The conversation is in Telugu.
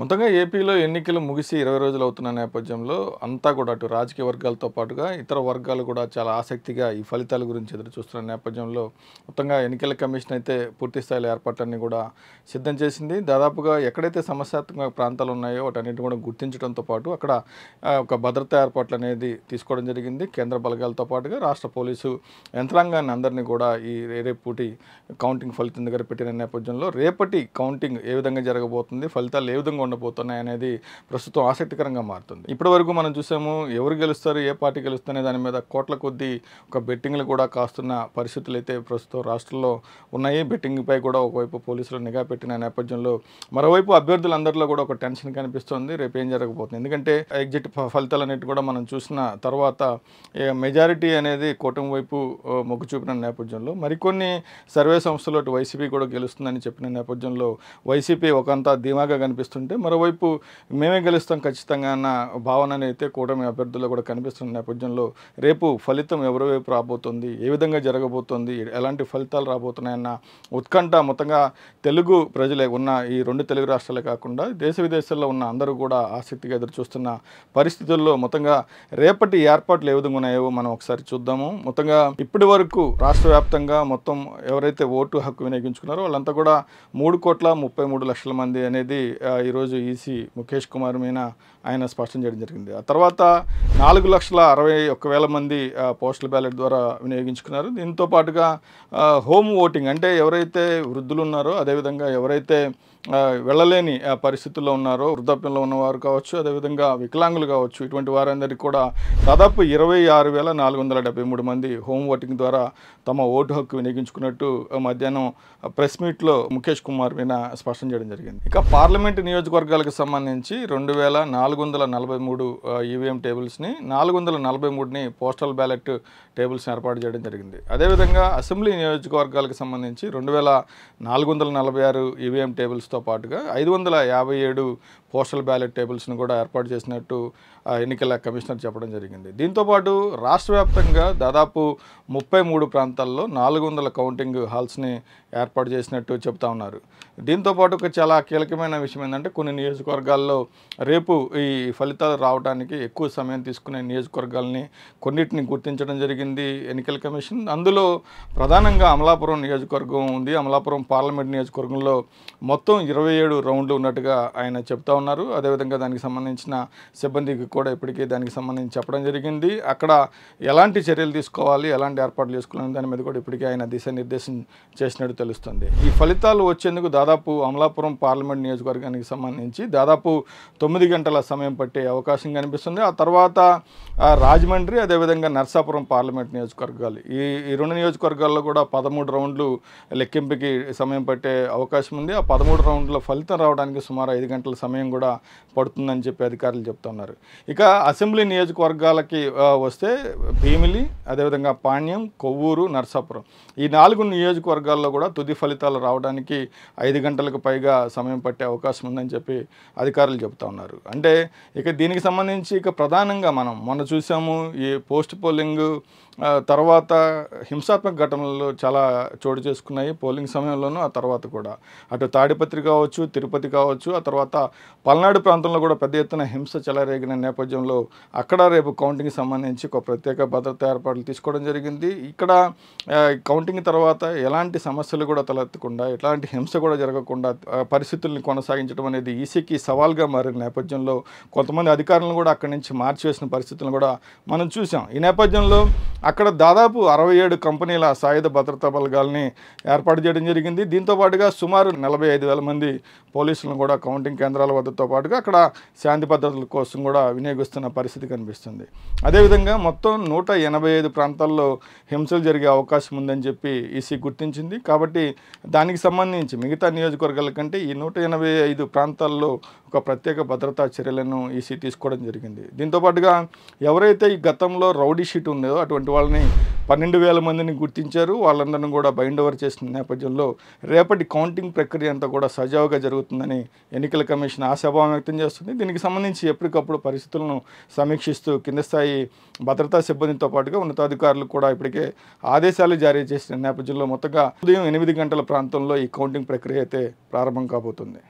మొత్తంగా ఏపీలో ఎన్నికలు ముగిసి ఇరవై రోజులు అవుతున్న నేపథ్యంలో అంతా కూడా అటు రాజకీయ వర్గాలతో పాటుగా ఇతర వర్గాలు కూడా చాలా ఆసక్తిగా ఈ ఫలితాల గురించి ఎదురు చూస్తున్న నేపథ్యంలో మొత్తంగా ఎన్నికల కమిషన్ అయితే పూర్తి స్థాయిలో ఏర్పాట్లన్నీ కూడా సిద్ధం చేసింది దాదాపుగా ఎక్కడైతే సమస్యాత్మక ప్రాంతాలు ఉన్నాయో వాటన్నిటిని కూడా గుర్తించడంతో పాటు అక్కడ ఒక భద్రతా ఏర్పాట్లు అనేది తీసుకోవడం జరిగింది కేంద్ర బలగాలతో పాటుగా రాష్ట్ర పోలీసు యంత్రాంగాన్ని అందరినీ కూడా ఈ రేపటి కౌంటింగ్ ఫలితం దగ్గర పెట్టిన నేపథ్యంలో రేపటి కౌంటింగ్ ఏ విధంగా జరగబోతుంది ఫలితాలు ఏ విధంగా ఉండబోతున్నాయి అనేది ప్రస్తుతం ఆసక్తికరంగా మారుతుంది ఇప్పటివరకు మనం చూసాము ఎవరు గెలుస్తారు ఏ పార్టీ గెలుస్తనే దాని మీద కోట్ల కొద్దీ ఒక బెట్టింగ్లు కూడా కాస్తున్న పరిస్థితులు అయితే ప్రస్తుతం రాష్ట్రంలో ఉన్నాయి బెట్టింగ్పై కూడా ఒకవైపు పోలీసులు నిఘా పెట్టిన నేపథ్యంలో మరోవైపు అభ్యర్థులందరిలో కూడా ఒక టెన్షన్ కనిపిస్తుంది రేపు ఏం జరగబోతుంది ఎందుకంటే ఎగ్జిట్ ఫలితాలు అనేవి కూడా మనం చూసిన తర్వాత మెజారిటీ అనేది కూటమి వైపు మొగ్గు చూపిన నేపథ్యంలో మరికొన్ని సర్వే సంస్థలు వైసీపీ కూడా గెలుస్తుందని చెప్పిన నేపథ్యంలో వైసీపీ ఒకంత ధీమాగా కనిపిస్తుంటే మరోవైపు మేమే గెలుస్తాం ఖచ్చితంగా అన్న భావన అయితే కూటమి అభ్యర్థుల్లో కూడా కనిపిస్తున్న నేపథ్యంలో రేపు ఫలితం ఎవరి వైపు రాబోతుంది ఏ విధంగా జరగబోతుంది ఎలాంటి ఫలితాలు రాబోతున్నాయన్న ఉత్కంఠ మొత్తంగా తెలుగు ప్రజలే ఉన్న ఈ రెండు తెలుగు రాష్ట్రాలే కాకుండా దేశ విదేశాల్లో ఉన్న అందరూ కూడా ఆసక్తిగా ఎదురు చూస్తున్న పరిస్థితుల్లో మొత్తంగా రేపటి ఏర్పాట్లు ఏ విధంగా ఉన్నాయో మనం ఒకసారి చూద్దాము మొత్తంగా ఇప్పటి వరకు రాష్ట్ర వ్యాప్తంగా మొత్తం ఎవరైతే ఓటు హక్కు వినియోగించుకున్నారో వాళ్ళంతా కూడా మూడు కోట్ల ముప్పై మూడు లక్షల మంది అనేది ఈరోజు ఈరోజు ఈసీ ముఖేష్ కుమార్ మీనా ఆయన స్పష్టం చేయడం జరిగింది ఆ తర్వాత నాలుగు లక్షల అరవై ఒక్క వేల మంది పోస్టల్ బ్యాలెట్ ద్వారా వినియోగించుకున్నారు దీంతో పాటుగా హోమ్ ఓటింగ్ అంటే ఎవరైతే వృద్ధులు ఉన్నారో అదేవిధంగా ఎవరైతే వెళ్ళలేని పరిస్థితుల్లో ఉన్నారో వృద్ధాప్యంలో ఉన్నవారు కావచ్చు అదేవిధంగా వికలాంగులు కావచ్చు ఇటువంటి వారందరికీ కూడా దాదాపు ఇరవై ఆరు వేల నాలుగు వందల డెబ్బై మూడు మంది హోమ్ ఓటింగ్ ద్వారా తమ ఓటు హక్కు వినియోగించుకున్నట్టు మధ్యాహ్నం ప్రెస్ మీట్లో ముఖేష్ కుమార్ మీద స్పష్టం చేయడం జరిగింది ఇక పార్లమెంటు నియోజకవర్గాలకు సంబంధించి రెండు వేల నాలుగు నాలుగు వందల నలభై మూడు ఈవీఎం e టేబుల్స్ని నాలుగు వందల నలభై మూడుని పోస్టల్ బ్యాలెట్ టేబుల్స్ని ఏర్పాటు చేయడం జరిగింది అదేవిధంగా అసెంబ్లీ నియోజకవర్గాలకు సంబంధించి రెండు వేల నాలుగు వందల నలభై ఆరు ఈవీఎం e టేబుల్స్తో పాటుగా ఐదు వందల యాభై ఏడు పోస్టల్ బ్యాలెట్ టేబుల్స్ని కూడా ఏర్పాటు చేసినట్టు ఎన్నికల కమిషనర్ చెప్పడం జరిగింది దీంతోపాటు రాష్ట్ర వ్యాప్తంగా దాదాపు ముప్పై మూడు ప్రాంతాల్లో నాలుగు వందల కౌంటింగ్ హాల్స్ని ఏర్పాటు చేసినట్టు చెప్తా ఉన్నారు దీంతోపాటు ఒక చాలా కీలకమైన విషయం ఏంటంటే కొన్ని నియోజకవర్గాల్లో రేపు ఈ ఫలితాలు రావడానికి ఎక్కువ సమయం తీసుకునే నియోజకవర్గాల్ని కొన్నిటిని గుర్తించడం జరిగింది ఎన్నికల కమిషన్ అందులో ప్రధానంగా అమలాపురం నియోజకవర్గం ఉంది అమలాపురం పార్లమెంట్ నియోజకవర్గంలో మొత్తం ఇరవై ఏడు రౌండ్లు ఉన్నట్టుగా ఆయన చెప్తా ఉన్నారు అదేవిధంగా దానికి సంబంధించిన సిబ్బందికి కూడా ఇప్పటికీ దానికి సంబంధించి చెప్పడం జరిగింది అక్కడ ఎలాంటి చర్యలు తీసుకోవాలి ఎలాంటి ఏర్పాట్లు చేసుకోవాలి దాని మీద కూడా ఇప్పటికే ఆయన దిశానిర్దేశం చేసినట్టు తెలుస్తుంది ఈ ఫలితాలు వచ్చేందుకు దాదాపు అమలాపురం పార్లమెంట్ నియోజకవర్గానికి సంబంధించి దాదాపు తొమ్మిది గంటల సమయం పట్టే అవకాశం కనిపిస్తుంది ఆ తర్వాత రాజమండ్రి అదేవిధంగా నర్సాపురం పార్లమెంట్ నియోజకవర్గాలు ఈ ఈ రెండు నియోజకవర్గాల్లో కూడా పదమూడు రౌండ్లు లెక్కింపుకి సమయం పట్టే అవకాశం ఉంది ఆ పదమూడు రౌండ్ల ఫలితం రావడానికి సుమారు ఐదు గంటల సమయం కూడా పడుతుందని చెప్పి అధికారులు చెప్తున్నారు ఇక అసెంబ్లీ నియోజకవర్గాలకి వస్తే భీమిలి అదేవిధంగా పాణ్యం కొవ్వూరు నర్సాపురం ఈ నాలుగు నియోజకవర్గాల్లో కూడా తుది ఫలితాలు రావడానికి ఐదు గంటలకు పైగా సమయం పట్టే అవకాశం ఉందని చెప్పి అధికారులు చెబుతా ఉన్నారు అంటే ఇక దీనికి సంబంధించి ఇక ప్రధానంగా మనం మొన్న చూసాము ఈ పోస్ట్ పోలింగ్ తర్వాత హింసాత్మక ఘటనలు చాలా చోటు చేసుకున్నాయి పోలింగ్ సమయంలోనూ ఆ తర్వాత కూడా అటు తాడిపత్రి కావచ్చు తిరుపతి కావచ్చు ఆ తర్వాత పల్నాడు ప్రాంతంలో కూడా పెద్ద ఎత్తున హింస చెలరేగిన నేపథ్యంలో అక్కడ రేపు కౌంటింగ్కి సంబంధించి ఒక ప్రత్యేక భద్రత ఏర్పాట్లు తీసుకోవడం జరిగింది ఇక్కడ కౌంటింగ్ తర్వాత ఎలాంటి సమస్యలు కూడా తలెత్తకుండా ఎలాంటి హింస కూడా జరగకుండా పరిస్థితుల్ని కొనసాగించడం అనేది ఈసీకి సవాల్గా మారిన నేపథ్యంలో కొంతమంది అధికారులను కూడా అక్కడి నుంచి మార్చివేసిన పరిస్థితులను కూడా మనం చూసాం ఈ నేపథ్యంలో అక్కడ దాదాపు అరవై ఏడు కంపెనీల సాయుధ భద్రతా బలగాల్ని ఏర్పాటు చేయడం జరిగింది దీంతోపాటుగా సుమారు నలభై ఐదు వేల మంది పోలీసులను కూడా కౌంటింగ్ కేంద్రాల వద్దతో పాటుగా అక్కడ శాంతి భద్రతల కోసం కూడా వినియోగిస్తున్న పరిస్థితి కనిపిస్తుంది అదేవిధంగా మొత్తం నూట ఎనభై ఐదు ప్రాంతాల్లో హింసలు జరిగే అవకాశం ఉందని చెప్పి ఈసీ గుర్తించింది కాబట్టి దానికి సంబంధించి మిగతా నియోజకవర్గాల కంటే ఈ నూట ఎనభై ఐదు ప్రాంతాల్లో ఒక ప్రత్యేక భద్రతా చర్యలను ఈసీ తీసుకోవడం జరిగింది దీంతోపాటుగా ఎవరైతే ఈ గతంలో రౌడీ షీట్ ఉందో అటువంటి వాళ్ళని పన్నెండు వేల మందిని గుర్తించారు వాళ్ళందరినీ కూడా బైండ్ ఓవర్ చేసిన నేపథ్యంలో రేపటి కౌంటింగ్ ప్రక్రియ అంతా కూడా సజావుగా జరుగుతుందని ఎన్నికల కమిషన్ ఆశాభావం వ్యక్తం చేస్తుంది దీనికి సంబంధించి ఎప్పటికప్పుడు పరిస్థితులను సమీక్షిస్తూ కింద స్థాయి భద్రతా సిబ్బందితో పాటుగా ఉన్నతాధికారులు కూడా ఇప్పటికే ఆదేశాలు జారీ చేసిన నేపథ్యంలో మొత్తంగా ఉదయం ఎనిమిది గంటల ప్రాంతంలో ఈ కౌంటింగ్ ప్రక్రియ అయితే ప్రారంభం కాబోతుంది